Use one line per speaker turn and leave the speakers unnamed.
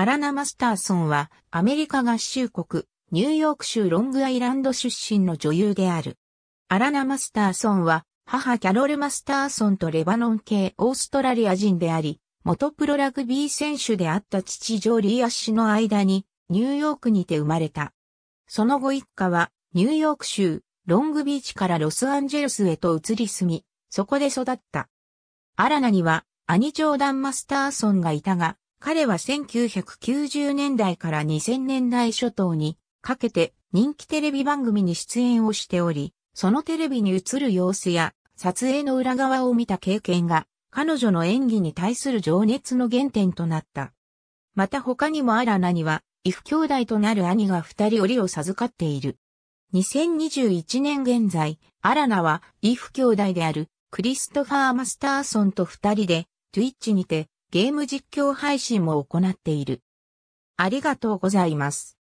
アラナ・マスターソンはアメリカ合衆国ニ
ューヨーク州ロングアイランド出身の女優である。アラナ・マスターソンは母キャロル・マスターソンとレバノン系オーストラリア人であり、元プロラグビー選手であった父ジョーリー・アッシュの間にニューヨークにて生まれた。その後一家はニューヨーク州ロングビーチからロスアンジェルスへと移り住み、そこで育った。アラナには兄ジョーダン・マスターソンがいたが、彼は1990年代から2000年代初頭にかけて人気テレビ番組に出演をしており、そのテレビに映る様子や撮影の裏側を見た経験が彼女の演技に対する情熱の原点となった。また他にもアラナには、イフ兄弟となる兄が二人折を授かっている。2021年現在、アラナは、イフ兄弟である、クリストファー・マスターソンと二人で、Twitch にて、ゲーム実況
配信も行っている。ありがとうございます。